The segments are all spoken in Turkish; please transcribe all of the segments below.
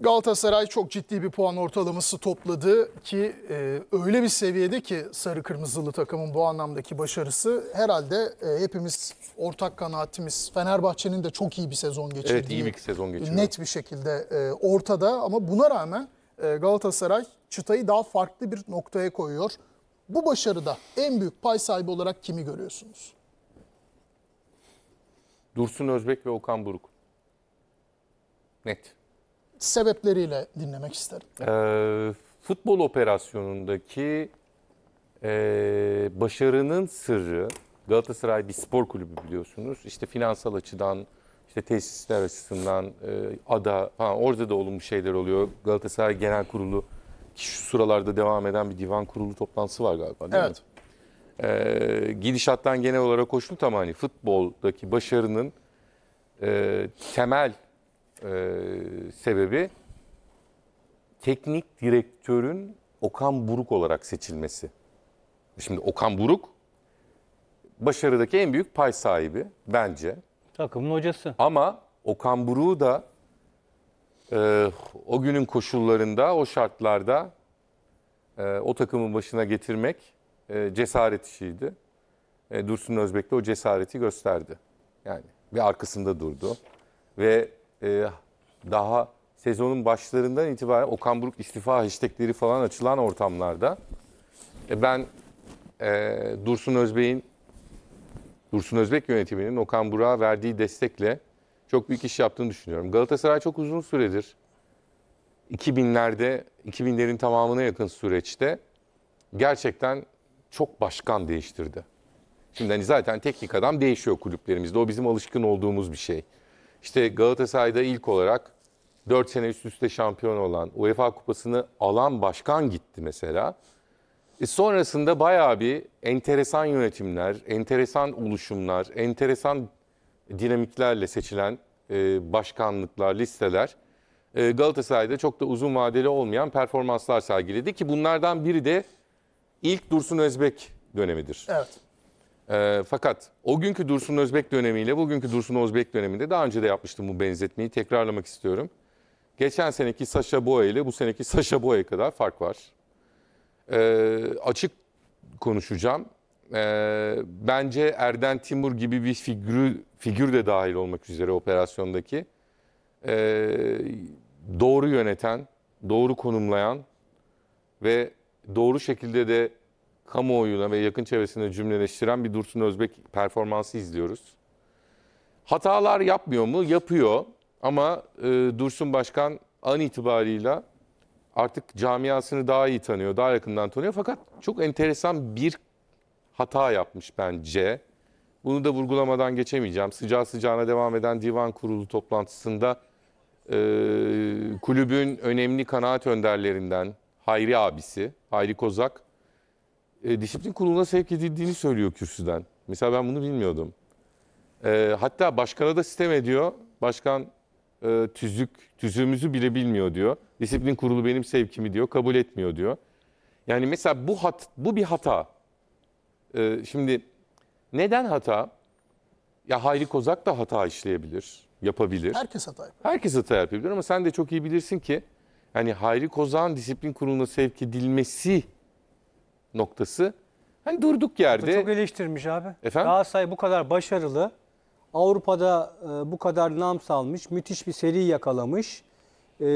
Galatasaray çok ciddi bir puan ortalaması topladı ki e, öyle bir seviyede ki sarı kırmızılı takımın bu anlamdaki başarısı herhalde e, hepimiz ortak kanaatimiz Fenerbahçe'nin de çok iyi bir sezon geçirdiği. Evet iyi bir sezon geçiriyor. Net bir şekilde e, ortada ama buna rağmen e, Galatasaray çıtayı daha farklı bir noktaya koyuyor. Bu başarıda en büyük pay sahibi olarak kimi görüyorsunuz? Dursun Özbek ve Okan Buruk. Net sebepleriyle dinlemek isterim. Ee, futbol operasyonundaki e, başarının sırrı Galatasaray bir spor kulübü biliyorsunuz. İşte finansal açıdan, işte tesisler açısından, e, ada falan orada da olumlu şeyler oluyor. Galatasaray Genel Kurulu ki şu sıralarda devam eden bir divan kurulu toplantısı var galiba değil evet. mi? E, gidişattan genel olarak hoşnut ama hani futboldaki başarının e, temel e, sebebi teknik direktörün Okan Buruk olarak seçilmesi. Şimdi Okan Buruk başarıdaki en büyük pay sahibi bence. Takımın hocası. Ama Okan Buruk'u da e, o günün koşullarında, o şartlarda e, o takımın başına getirmek e, cesaret işiydi. E, Dursun Özbek de o cesareti gösterdi. Yani bir arkasında durdu. Ve e, daha sezonun başlarından itibaren Okan Buruk istifa hashtagleri falan açılan ortamlarda e, ben e, Dursun Özbey'in Dursun Özbek yönetiminin Okan Burak'a verdiği destekle çok büyük iş yaptığını düşünüyorum. Galatasaray çok uzun süredir 2000'lerde 2000'lerin tamamına yakın süreçte gerçekten çok başkan değiştirdi. Şimdi hani zaten teknik adam değişiyor kulüplerimizde. O bizim alışkın olduğumuz bir şey. İşte Galatasaray'da ilk olarak 4 sene üst üste şampiyon olan, UEFA kupasını alan başkan gitti mesela. E sonrasında bayağı bir enteresan yönetimler, enteresan oluşumlar, enteresan dinamiklerle seçilen e, başkanlıklar, listeler e, Galatasaray'da çok da uzun vadeli olmayan performanslar sergiledi ki bunlardan biri de ilk Dursun Özbek dönemidir. Evet. E, fakat o günkü Dursun Özbek dönemiyle bugünkü Dursun Özbek döneminde daha önce de yapmıştım bu benzetmeyi tekrarlamak istiyorum. Geçen seneki Sasha Boya ile bu seneki Sasha Boya kadar fark var. E, açık konuşacağım. E, bence Erden Timur gibi bir figürü, figür de dahil olmak üzere operasyondaki e, doğru yöneten, doğru konumlayan ve doğru şekilde de kamuoyuna ve yakın çevresine cümleleştiren bir Dursun Özbek performansı izliyoruz. Hatalar yapmıyor mu? Yapıyor. Ama e, Dursun Başkan an itibarıyla artık camiasını daha iyi tanıyor, daha yakından tanıyor. Fakat çok enteresan bir hata yapmış bence. Bunu da vurgulamadan geçemeyeceğim. Sıcağı sıcağına devam eden divan kurulu toplantısında e, kulübün önemli kanaat önderlerinden Hayri abisi, Hayri Kozak, e, disiplin kuruluna sevk edildiğini söylüyor kürsüden. Mesela ben bunu bilmiyordum. E, hatta başkana da sistem ediyor. Başkan e, tüzük, tüzüğümüzü bile bilmiyor diyor. Disiplin kurulu benim sevkimi diyor, kabul etmiyor diyor. Yani mesela bu hat, bu bir hata. E, şimdi neden hata? Ya Hayri Kozak da hata işleyebilir, yapabilir. Herkes hata yapıyor. Herkes hata yapabilir ama sen de çok iyi bilirsin ki yani Hayri Kozak'ın disiplin kuruluna sevk edilmesi noktası. Hani durduk yerde. Çok eleştirmiş abi. Efendim? Galatasaray bu kadar başarılı. Avrupa'da e, bu kadar nam salmış. Müthiş bir seri yakalamış. E,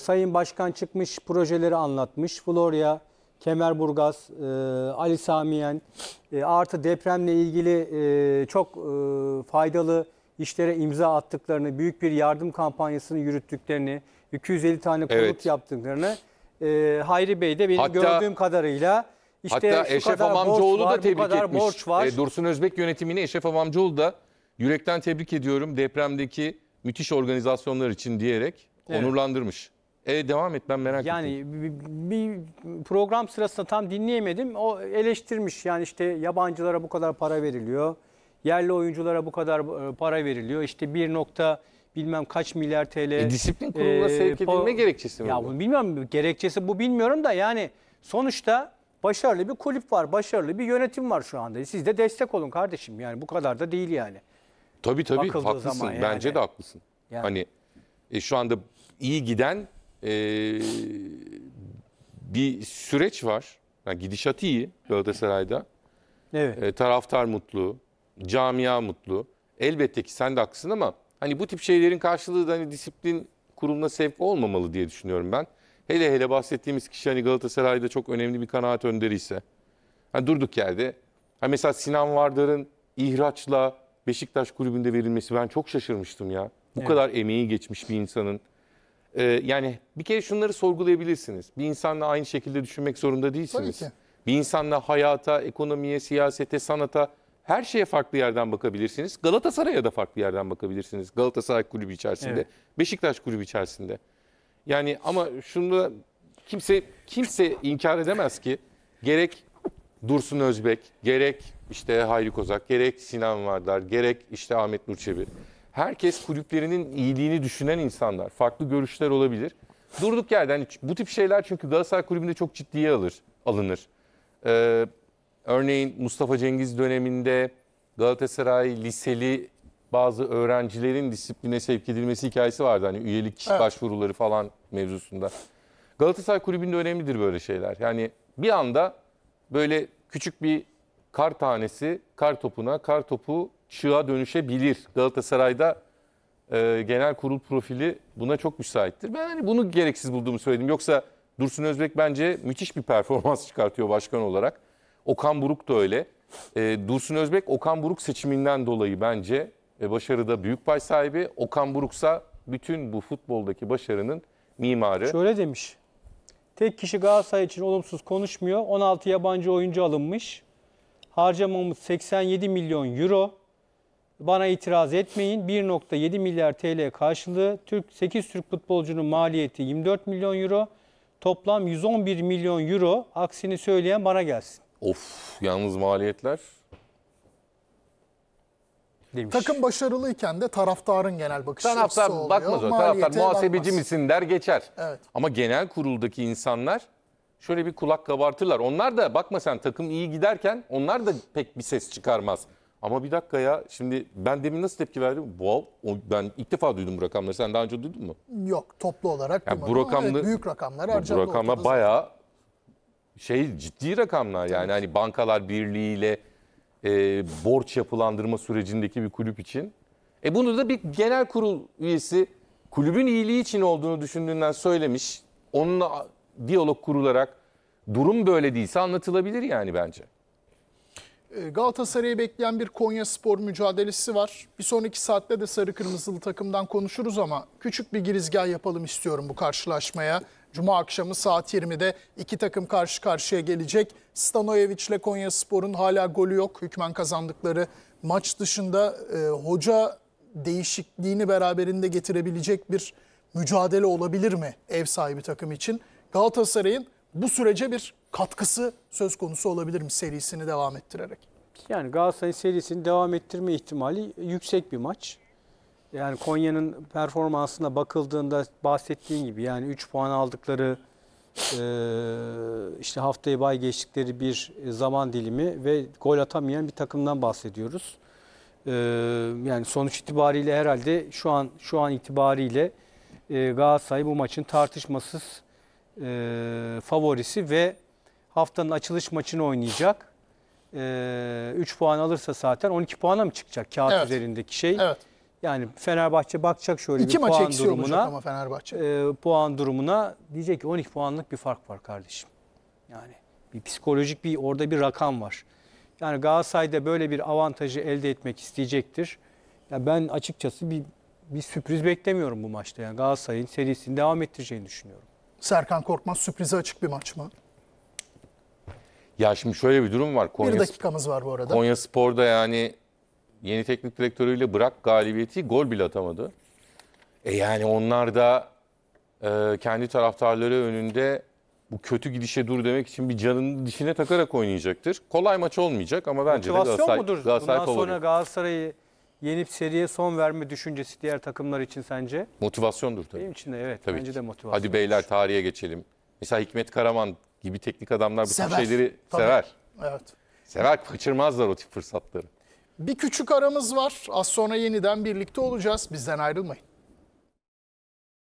Sayın Başkan çıkmış projeleri anlatmış. Florya, Kemerburgaz, e, Ali Samiyen e, artı depremle ilgili çok faydalı işlere imza attıklarını, büyük bir yardım kampanyasını yürüttüklerini, 250 tane konut evet. yaptıklarını Hayri Bey de benim Hatta... gördüğüm kadarıyla işte Hatta Eşref Amamcıoğlu da tebrik etmiş. E, Dursun Özbek yönetimini Eşref Amamcıoğlu da yürekten tebrik ediyorum depremdeki müthiş organizasyonlar için diyerek evet. onurlandırmış. E devam et ben merak yani, ettim. Yani bir program sırasında tam dinleyemedim. O eleştirmiş yani işte yabancılara bu kadar para veriliyor. Yerli oyunculara bu kadar e, para veriliyor. İşte bir nokta bilmem kaç milyar TL. E, disiplin kuruluna e, sevk edilme gerekçesi mi? Ya bu? bilmiyorum gerekçesi bu bilmiyorum da yani sonuçta Başarılı bir kulüp var, başarılı bir yönetim var şu anda. Siz de destek olun kardeşim. Yani bu kadar da değil yani. Tabii tabii Bakıldığı haklısın. Zaman yani. Bence de haklısın. Yani. Hani e, şu anda iyi giden e, bir süreç var. Yani gidişat iyi Galatasaray'da. Evet. E, taraftar mutlu, camia mutlu. Elbette ki sen de haklısın ama hani bu tip şeylerin karşılığı da hani disiplin kuruluna sevk olmamalı diye düşünüyorum ben. Hele hele bahsettiğimiz kişi hani Galatasaray'da çok önemli bir kanaat önderi ise. Hani durduk yerde. Hani mesela Sinan Vardar'ın ihraçla Beşiktaş kulübünde verilmesi ben çok şaşırmıştım ya. Bu evet. kadar emeği geçmiş bir insanın. Ee, yani bir kere şunları sorgulayabilirsiniz. Bir insanla aynı şekilde düşünmek zorunda değilsiniz. Tabii ki. Bir insanla hayata, ekonomiye, siyasete, sanata her şeye farklı yerden bakabilirsiniz. Galatasaray'a da farklı yerden bakabilirsiniz. Galatasaray kulübü içerisinde, evet. Beşiktaş kulübü içerisinde. Yani ama şunu kimse kimse inkar edemez ki gerek Dursun Özbek, gerek işte Hayri Kozak, gerek Sinan Vardar, gerek işte Ahmet Nurçebi. Herkes kulüplerinin iyiliğini düşünen insanlar. Farklı görüşler olabilir. Durduk yerden yani bu tip şeyler çünkü Galatasaray Kulübü'nde çok ciddiye alır, alınır. Ee, örneğin Mustafa Cengiz döneminde Galatasaray liseli bazı öğrencilerin disipline sevk edilmesi hikayesi vardı. Hani üyelik evet. başvuruları falan mevzusunda. Galatasaray Kulübü'nde önemlidir böyle şeyler. Yani bir anda böyle küçük bir kar tanesi kar topuna, kar topu çığa dönüşebilir. Galatasaray'da e, genel kurul profili buna çok müsaittir. Ben hani bunu gereksiz bulduğumu söyledim. Yoksa Dursun Özbek bence müthiş bir performans çıkartıyor başkan olarak. Okan Buruk da öyle. E, Dursun Özbek Okan Buruk seçiminden dolayı bence başarıda büyük pay sahibi. Okan Buruksa bütün bu futboldaki başarının mimarı. Şöyle demiş. Tek kişi Galatasaray için olumsuz konuşmuyor. 16 yabancı oyuncu alınmış. Harcamamız 87 milyon euro. Bana itiraz etmeyin. 1.7 milyar TL karşılığı. Türk 8 Türk futbolcunun maliyeti 24 milyon euro. Toplam 111 milyon euro. Aksini söyleyen bana gelsin. Of yalnız maliyetler demiş. Takım başarılıyken de taraftarın genel bakış taraftar açısı oluyor. Bakmaz o. Taraftar muhasebeci bakmaz. misin der geçer. Evet. Ama genel kuruldaki insanlar şöyle bir kulak kabartırlar. Onlar da bakma sen takım iyi giderken onlar da pek bir ses çıkarmaz. Ama bir dakika ya şimdi ben demin nasıl tepki verdim? Wow, ben ilk defa duydum bu rakamları. Sen daha önce duydun mu? Yok toplu olarak yani bu rakamlı, evet, büyük rakamlar harcandı. Bu rakamlar bayağı şey ciddi rakamlar yani evet. hani bankalar birliğiyle e, borç yapılandırma sürecindeki bir kulüp için. E bunu da bir genel kurul üyesi kulübün iyiliği için olduğunu düşündüğünden söylemiş. Onunla diyalog kurularak durum böyle değilse anlatılabilir yani bence. E, Galatasaray'ı bekleyen bir Konya spor mücadelesi var. Bir sonraki saatte de sarı kırmızılı takımdan konuşuruz ama küçük bir girizgah yapalım istiyorum bu karşılaşmaya. Cuma akşamı saat 20'de iki takım karşı karşıya gelecek. Stanojevic ile Konya Spor'un hala golü yok. Hükmen kazandıkları maç dışında e, hoca değişikliğini beraberinde getirebilecek bir mücadele olabilir mi ev sahibi takım için? Galatasaray'ın bu sürece bir katkısı söz konusu olabilir mi serisini devam ettirerek? Yani Galatasaray serisini devam ettirme ihtimali yüksek bir maç. Yani Konya'nın performansına bakıldığında bahsettiğin gibi yani 3 puan aldıkları e, işte haftayı bay geçtikleri bir zaman dilimi ve gol atamayan bir takımdan bahsediyoruz. E, yani sonuç itibariyle herhalde şu an şu an itibariyle e, Galatasaray bu maçın tartışmasız favorisi ve haftanın açılış maçını oynayacak. 3 puan alırsa zaten 12 puana mı çıkacak kağıt evet. üzerindeki şey? Evet. Yani Fenerbahçe bakacak şöyle İki bir maç puan eksi durumuna. ama Fenerbahçe. E, puan durumuna diyecek ki 12 puanlık bir fark var kardeşim. Yani bir psikolojik bir orada bir rakam var. Yani Galatasaray'da böyle bir avantajı elde etmek isteyecektir. Ya ben açıkçası bir bir sürpriz beklemiyorum bu maçta. Yani Galatasaray'ın serisini devam ettireceğini düşünüyorum. Serkan Korkmaz sürprize açık bir maç mı? Ya şimdi şöyle bir durum var. Konya, bir dakikamız var bu arada. Konya Spor'da yani yeni teknik direktörüyle bırak galibiyeti gol bile atamadı. E yani onlar da e, kendi taraftarları önünde bu kötü gidişe dur demek için bir canın dişine takarak oynayacaktır. Kolay maç olmayacak ama bence Motivasyon de Galatasaray, mudur? Galatasaray Bundan favori. sonra Galatasaray'ı yenip seriye son verme düşüncesi diğer takımlar için sence? Motivasyondur tabii. Benim için de evet. Tabii bence ki. de motivasyon. Hadi beyler tarihe geçelim. Mesela Hikmet Karaman gibi teknik adamlar bu tür Sever. şeyleri Tabii. sever. Evet. Sever kaçırmazlar o tip fırsatları. Bir küçük aramız var. Az sonra yeniden birlikte olacağız. Bizden ayrılmayın.